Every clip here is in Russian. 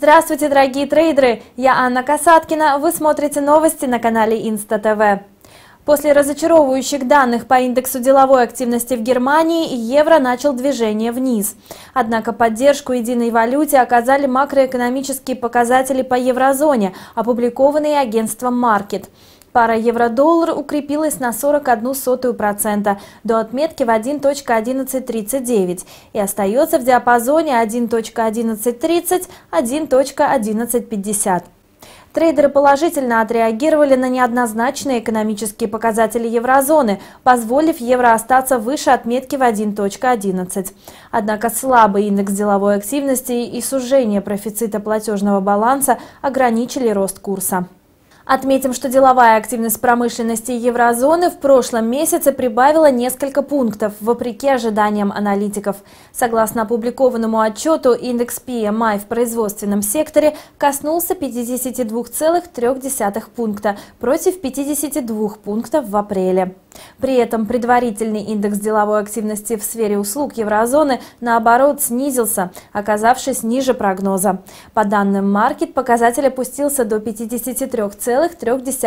Здравствуйте, дорогие трейдеры! Я Анна Касаткина. Вы смотрите новости на канале Инста ТВ. После разочаровывающих данных по индексу деловой активности в Германии евро начал движение вниз. Однако поддержку единой валюте оказали макроэкономические показатели по еврозоне, опубликованные агентством Market. Пара евро-доллар укрепилась на 41% до отметки в 1.1139 и остается в диапазоне 1.1130-1.1150. Трейдеры положительно отреагировали на неоднозначные экономические показатели еврозоны, позволив евро остаться выше отметки в 1.11. Однако слабый индекс деловой активности и сужение профицита платежного баланса ограничили рост курса. Отметим, что деловая активность промышленности еврозоны в прошлом месяце прибавила несколько пунктов, вопреки ожиданиям аналитиков. Согласно опубликованному отчету, индекс PMI в производственном секторе коснулся 52,3 пункта против 52 пунктов в апреле. При этом предварительный индекс деловой активности в сфере услуг еврозоны, наоборот, снизился, оказавшись ниже прогноза. По данным Market, показатель опустился до 53,3 с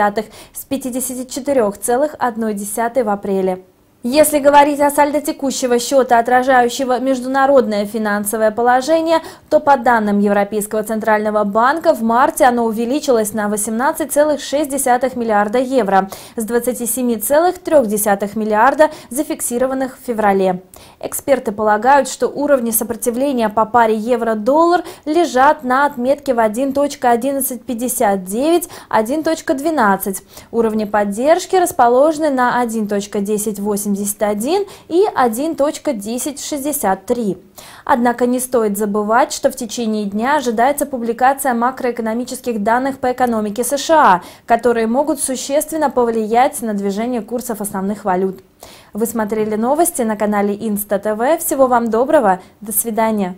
54,1 в апреле. Если говорить о сальдо текущего счета, отражающего международное финансовое положение, то по данным Европейского центрального банка в марте оно увеличилось на 18,6 миллиарда евро с 27,3 миллиарда, зафиксированных в феврале. Эксперты полагают, что уровни сопротивления по паре евро-доллар лежат на отметке в 1.1159, 1.12. Уровни поддержки расположены на 1.1080 1.81 и 1.1063. Однако не стоит забывать, что в течение дня ожидается публикация макроэкономических данных по экономике США, которые могут существенно повлиять на движение курсов основных валют. Вы смотрели новости на канале Инста ТВ. Всего вам доброго. До свидания.